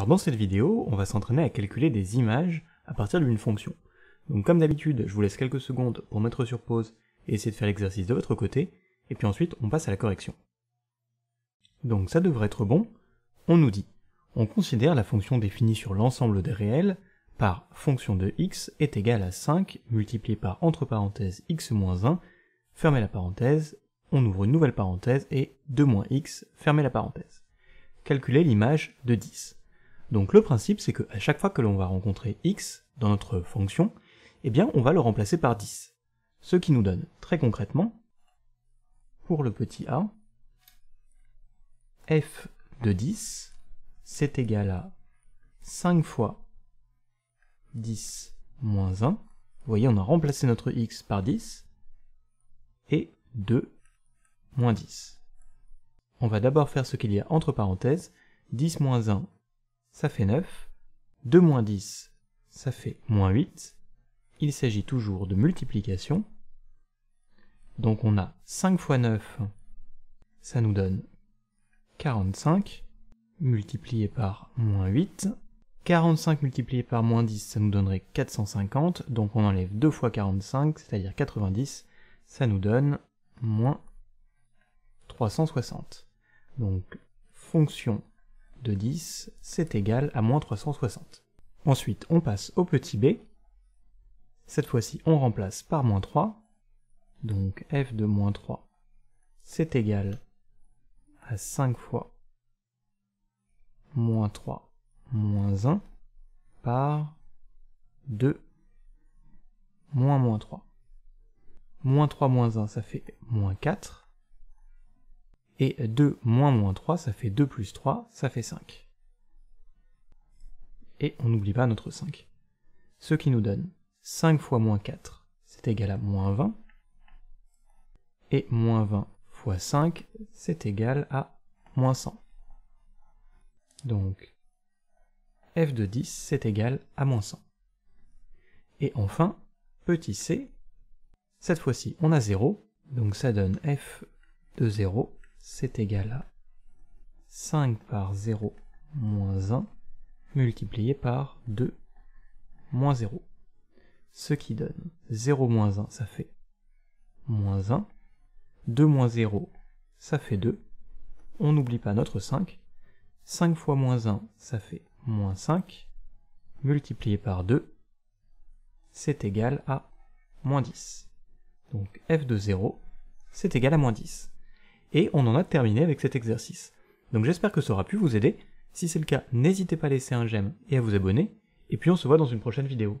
Alors dans cette vidéo, on va s'entraîner à calculer des images à partir d'une fonction. Donc comme d'habitude, je vous laisse quelques secondes pour mettre sur pause et essayer de faire l'exercice de votre côté, et puis ensuite on passe à la correction. Donc ça devrait être bon. On nous dit, on considère la fonction définie sur l'ensemble des réels par fonction de x est égale à 5 multiplié par entre parenthèses x moins 1, fermez la parenthèse, on ouvre une nouvelle parenthèse et 2 moins x, fermez la parenthèse. Calculez l'image de 10. Donc le principe, c'est que à chaque fois que l'on va rencontrer x dans notre fonction, eh bien on va le remplacer par 10. Ce qui nous donne, très concrètement, pour le petit a, f de 10, c'est égal à 5 fois 10 moins 1. Vous voyez, on a remplacé notre x par 10, et 2 moins 10. On va d'abord faire ce qu'il y a entre parenthèses, 10 moins 1 ça fait 9. 2 moins 10, ça fait moins 8. Il s'agit toujours de multiplication. Donc on a 5 fois 9, ça nous donne 45, multiplié par moins 8. 45 multiplié par moins 10, ça nous donnerait 450, donc on enlève 2 fois 45, c'est-à-dire 90, ça nous donne moins 360. Donc, fonction de 10, c'est égal à moins 360. Ensuite, on passe au petit b. Cette fois-ci, on remplace par moins 3. Donc f de moins 3, c'est égal à 5 fois moins 3 moins 1 par 2 moins moins 3. Moins 3 moins 1, ça fait moins 4 et 2 moins moins 3, ça fait 2 plus 3, ça fait 5. Et on n'oublie pas notre 5. Ce qui nous donne 5 fois moins 4, c'est égal à moins 20. Et moins 20 fois 5, c'est égal à moins 100. Donc, f de 10, c'est égal à moins 100. Et enfin, petit c, cette fois-ci, on a 0, donc ça donne f de 0 c'est égal à 5 par 0 moins 1 multiplié par 2 moins 0. Ce qui donne 0 moins 1, ça fait moins 1. 2 moins 0, ça fait 2. On n'oublie pas notre 5. 5 fois moins 1, ça fait moins 5 multiplié par 2, c'est égal à moins 10. Donc f de 0, c'est égal à moins 10. Et on en a terminé avec cet exercice. Donc j'espère que ça aura pu vous aider. Si c'est le cas, n'hésitez pas à laisser un j'aime et à vous abonner. Et puis on se voit dans une prochaine vidéo.